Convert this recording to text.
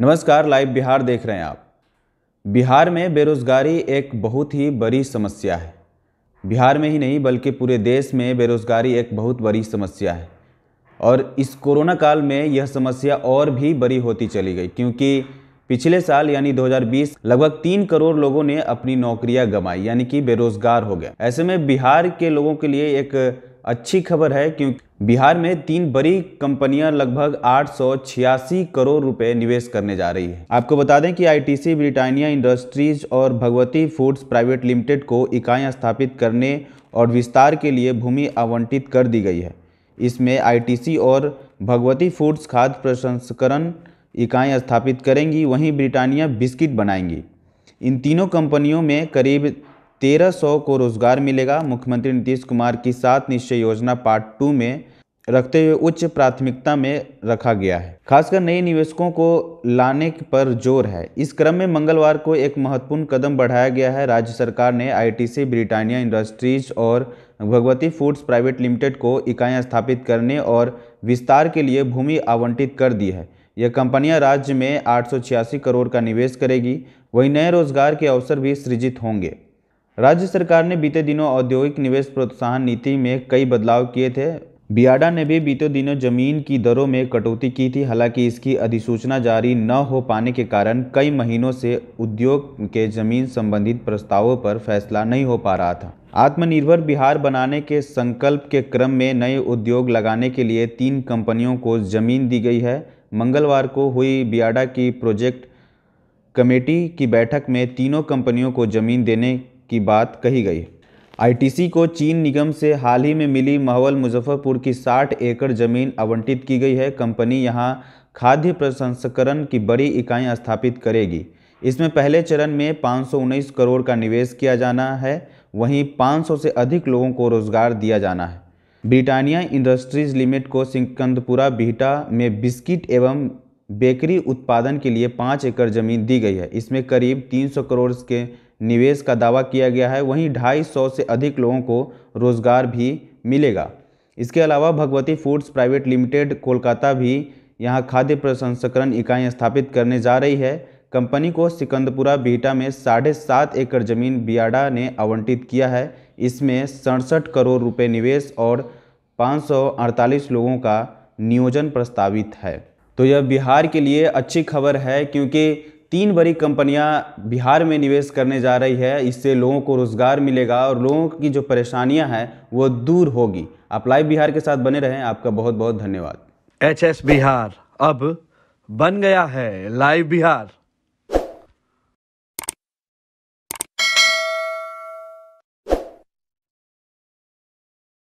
नमस्कार लाइव बिहार देख रहे हैं आप बिहार में बेरोज़गारी एक बहुत ही बड़ी समस्या है बिहार में ही नहीं बल्कि पूरे देश में बेरोज़गारी एक बहुत बड़ी समस्या है और इस कोरोना काल में यह समस्या और भी बड़ी होती चली गई क्योंकि पिछले साल यानी 2020 लगभग तीन करोड़ लोगों ने अपनी नौकरियां गंवाई यानी कि बेरोजगार हो गए ऐसे में बिहार के लोगों के लिए एक अच्छी खबर है क्योंकि बिहार में तीन बड़ी कंपनियां लगभग आठ करोड़ रुपए निवेश करने जा रही है आपको बता दें कि आईटीसी ब्रिटानिया इंडस्ट्रीज और भगवती फूड्स प्राइवेट लिमिटेड को इकाइयां स्थापित करने और विस्तार के लिए भूमि आवंटित कर दी गई है इसमें आईटीसी और भगवती फूड्स खाद्य प्रसंस्करण इकाइयां स्थापित करेंगी वहीं ब्रिटानिया बिस्किट बनाएंगी इन तीनों कंपनियों में करीब तेरह सौ को रोजगार मिलेगा मुख्यमंत्री नीतीश कुमार की सात निश्चय योजना पार्ट टू में रखते हुए उच्च प्राथमिकता में रखा गया है खासकर नए निवेशकों को लाने पर जोर है इस क्रम में मंगलवार को एक महत्वपूर्ण कदम बढ़ाया गया है राज्य सरकार ने आईटीसी ब्रिटानिया इंडस्ट्रीज और भगवती फूड्स प्राइवेट लिमिटेड को इकाइयां स्थापित करने और विस्तार के लिए भूमि आवंटित कर दी है यह कंपनियां राज्य में आठ करोड़ का निवेश करेगी वहीं नए रोजगार के अवसर भी सृजित होंगे राज्य सरकार ने बीते दिनों औद्योगिक निवेश प्रोत्साहन नीति में कई बदलाव किए थे बियाडा ने भी बीते दिनों जमीन की दरों में कटौती की थी हालांकि इसकी अधिसूचना जारी न हो पाने के कारण कई महीनों से उद्योग के जमीन संबंधित प्रस्तावों पर फैसला नहीं हो पा रहा था आत्मनिर्भर बिहार बनाने के संकल्प के क्रम में नए उद्योग लगाने के लिए तीन कंपनियों को जमीन दी गई है मंगलवार को हुई बियाडा की प्रोजेक्ट कमेटी की बैठक में तीनों कंपनियों को जमीन देने की बात कही गई आईटीसी को चीन निगम से हाल ही में मिली महवल मुजफ्फरपुर की 60 एकड़ जमीन आवंटित की गई है कंपनी यहां खाद्य प्रसंस्करण की बड़ी इकाइयां स्थापित करेगी इसमें पहले चरण में पाँच करोड़ का निवेश किया जाना है वहीं 500 से अधिक लोगों को रोजगार दिया जाना है ब्रिटानिया इंडस्ट्रीज लिमिट को सिकंदपुरा बिहटा में बिस्किट एवं बेकरी उत्पादन के लिए पाँच एकड़ जमीन दी गई है इसमें करीब 300 करोड़ के निवेश का दावा किया गया है वहीं ढाई सौ से अधिक लोगों को रोजगार भी मिलेगा इसके अलावा Bhagwati foods private limited Kolkata भी यहाँ खाद्य प्रसंस्करण इकाइयां स्थापित करने जा रही है कंपनी को सिकंदपुरा बिहटा में साढ़े सात एकड़ जमीन बियाडा ने आवंटित किया है इसमें सड़सठ करोड़ रुपए निवेश और 548 लोगों का नियोजन प्रस्तावित है तो यह बिहार के लिए अच्छी खबर है क्योंकि तीन बड़ी कंपनियां बिहार में निवेश करने जा रही है इससे लोगों को रोज़गार मिलेगा और लोगों की जो परेशानियां हैं वो दूर होगी आप लाइव बिहार के साथ बने रहें आपका बहुत बहुत धन्यवाद एच बिहार अब बन गया है लाइव बिहार